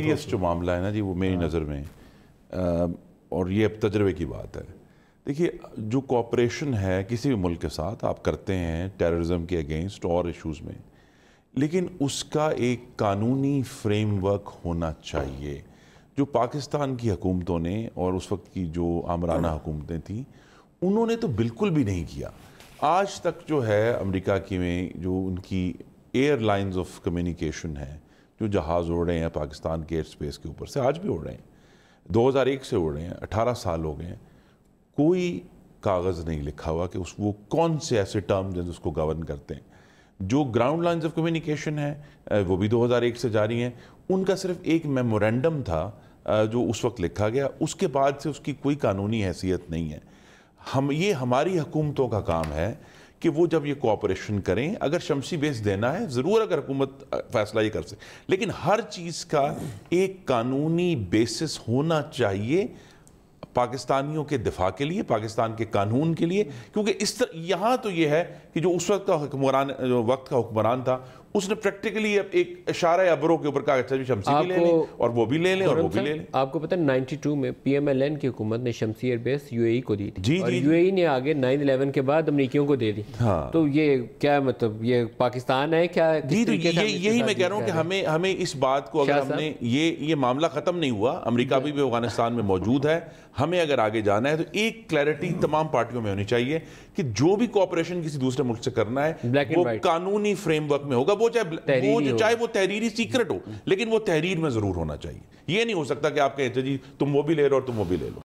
Serious جو معاملہ ہے نا جی وہ میری ہاں۔ نظر میں اور یہ اب تجربے کی بات ہے دیکھیے جو کوپریشن ہے کسی بھی ملک کے ساتھ آپ کرتے ہیں ٹیررزم کے اگینسٹ اور ایشوز میں لیکن اس کا ایک قانونی فریم ورک ہونا چاہیے جو پاکستان کی حکومتوں نے اور اس وقت کی جو آمرانہ حکومتیں تھیں انہوں نے تو بالکل بھی نہیں کیا آج تک جو ہے امریکہ کی میں جو ان کی ایئر لائنز آف کمیونیکیشن ہیں جو جہاز اڑ رہے ہیں پاکستان کے ایئر سپیس کے اوپر سے آج بھی اڑ رہے ہیں دو ہزار ایک سے اڑ رہے ہیں اٹھارہ سال ہو گئے ہیں کوئی کاغذ نہیں لکھا ہوا کہ اس وہ کون سے ایسے ٹرمز ہیں جس کو گورن کرتے ہیں جو گراؤنڈ لائنز آف کمیونیکیشن ہیں وہ بھی دو ہزار ایک سے جاری ہیں ان کا صرف ایک میمورینڈم تھا جو اس وقت لکھا گیا اس کے بعد سے اس کی کوئی قانونی حیثیت نہیں ہے ہم یہ ہماری حکومتوں کا کام ہے کہ وہ جب یہ کوآپریشن کریں اگر شمسی بیس دینا ہے ضرور اگر حکومت فیصلہ یہ کر سکے لیکن ہر چیز کا ایک قانونی بیسس ہونا چاہیے پاکستانیوں کے دفاع کے لیے پاکستان کے قانون کے لیے کیونکہ اس طرح یہاں تو یہ ہے کہ جو اس وقت کا حکمران وقت کا حکمران تھا اس نے پریکٹیکلی ایک اشارہ عبروں کے اوپر کہا کہ شمسی بھی لے لیں اور وہ بھی لے لیں اور وہ بھی لے لیں آپ کو پتہ ہے نائنٹی ٹو میں پی ایم ایل این کی حکومت نے شمسی ایئر بیس یو اے ای کو دی تھی جی، اور جی، جی۔ یو اے ای نے آگے نائن الیون کے بعد امریکیوں کو دے دی ہاں۔ تو یہ کیا مطلب یہ پاکستان ہے کیا جی تو یہی میں کہہ رہا ہوں کہ ہمیں ہمیں اس بات کو اگر ہم نے یہ معاملہ ختم نہیں ہوا امریکہ بھی افغانستان میں موجود ہے ہمیں اگر آگے جانا ہے تو ایک کلیرٹی تمام پارٹیوں میں ہونی چاہیے کہ جو بھی کوپریشن کسی دوسرے ملک سے کرنا ہے وہ قانونی فریم ورک میں ہوگا چاہے وہ چاہے وہ تحریری سیکرٹ ہو لیکن وہ تحریر میں ضرور ہونا چاہیے یہ نہیں ہو سکتا کہ آپ کہتے جی تم وہ بھی لے لو اور تم وہ بھی لے لو